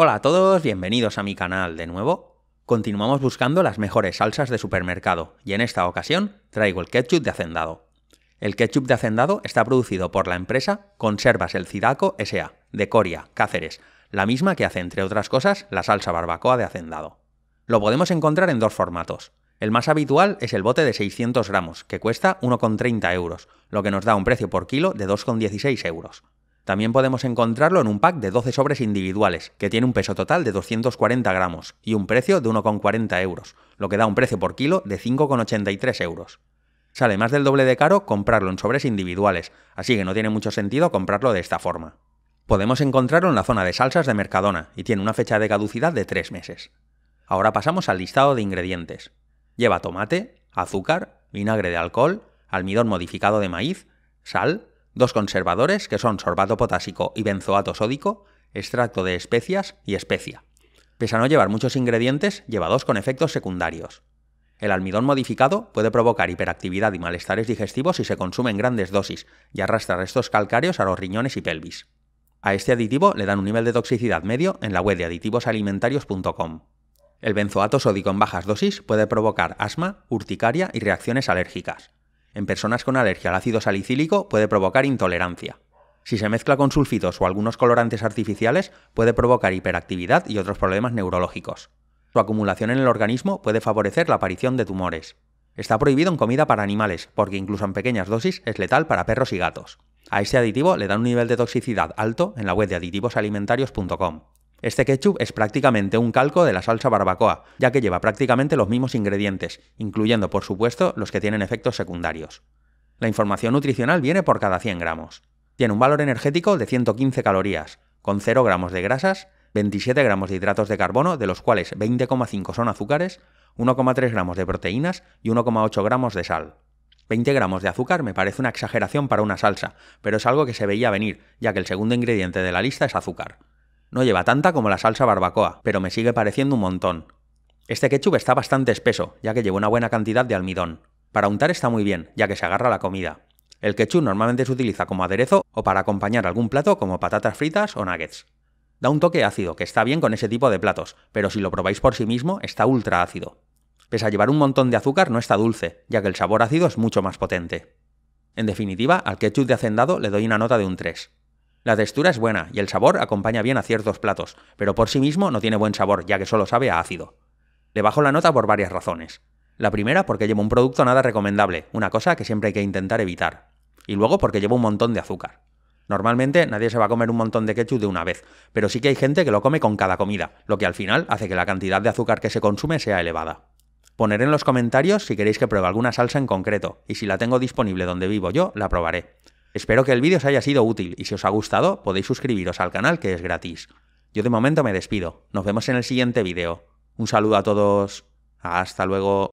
Hola a todos, bienvenidos a mi canal de nuevo. Continuamos buscando las mejores salsas de supermercado y en esta ocasión traigo el ketchup de Hacendado. El ketchup de Hacendado está producido por la empresa Conservas el Cidaco S.A. de Coria, Cáceres, la misma que hace entre otras cosas la salsa barbacoa de Hacendado. Lo podemos encontrar en dos formatos. El más habitual es el bote de 600 gramos, que cuesta 1,30 euros, lo que nos da un precio por kilo de 2,16 euros. También podemos encontrarlo en un pack de 12 sobres individuales, que tiene un peso total de 240 gramos y un precio de 1,40 euros, lo que da un precio por kilo de 5,83 euros. Sale más del doble de caro comprarlo en sobres individuales, así que no tiene mucho sentido comprarlo de esta forma. Podemos encontrarlo en la zona de salsas de Mercadona y tiene una fecha de caducidad de 3 meses. Ahora pasamos al listado de ingredientes. Lleva tomate, azúcar, vinagre de alcohol, almidón modificado de maíz, sal, Dos conservadores, que son sorbato potásico y benzoato sódico, extracto de especias y especia. Pese a no llevar muchos ingredientes, lleva dos con efectos secundarios. El almidón modificado puede provocar hiperactividad y malestares digestivos si se consume en grandes dosis y arrastra restos calcáreos a los riñones y pelvis. A este aditivo le dan un nivel de toxicidad medio en la web de aditivosalimentarios.com. El benzoato sódico en bajas dosis puede provocar asma, urticaria y reacciones alérgicas en personas con alergia al ácido salicílico puede provocar intolerancia. Si se mezcla con sulfitos o algunos colorantes artificiales, puede provocar hiperactividad y otros problemas neurológicos. Su acumulación en el organismo puede favorecer la aparición de tumores. Está prohibido en comida para animales, porque incluso en pequeñas dosis es letal para perros y gatos. A este aditivo le dan un nivel de toxicidad alto en la web de aditivosalimentarios.com. Este ketchup es prácticamente un calco de la salsa barbacoa, ya que lleva prácticamente los mismos ingredientes, incluyendo por supuesto los que tienen efectos secundarios. La información nutricional viene por cada 100 gramos. Tiene un valor energético de 115 calorías, con 0 gramos de grasas, 27 gramos de hidratos de carbono, de los cuales 20,5 son azúcares, 1,3 gramos de proteínas y 1,8 gramos de sal. 20 gramos de azúcar me parece una exageración para una salsa, pero es algo que se veía venir, ya que el segundo ingrediente de la lista es azúcar. No lleva tanta como la salsa barbacoa, pero me sigue pareciendo un montón. Este ketchup está bastante espeso, ya que lleva una buena cantidad de almidón. Para untar está muy bien, ya que se agarra a la comida. El ketchup normalmente se utiliza como aderezo o para acompañar algún plato como patatas fritas o nuggets. Da un toque ácido, que está bien con ese tipo de platos, pero si lo probáis por sí mismo, está ultra ácido. Pese a llevar un montón de azúcar, no está dulce, ya que el sabor ácido es mucho más potente. En definitiva, al ketchup de hacendado le doy una nota de un 3. La textura es buena y el sabor acompaña bien a ciertos platos, pero por sí mismo no tiene buen sabor, ya que solo sabe a ácido. Le bajo la nota por varias razones. La primera porque lleva un producto nada recomendable, una cosa que siempre hay que intentar evitar. Y luego porque lleva un montón de azúcar. Normalmente nadie se va a comer un montón de ketchup de una vez, pero sí que hay gente que lo come con cada comida, lo que al final hace que la cantidad de azúcar que se consume sea elevada. Poner en los comentarios si queréis que pruebe alguna salsa en concreto, y si la tengo disponible donde vivo yo, la probaré. Espero que el vídeo os haya sido útil y si os ha gustado podéis suscribiros al canal que es gratis. Yo de momento me despido, nos vemos en el siguiente vídeo. Un saludo a todos, hasta luego.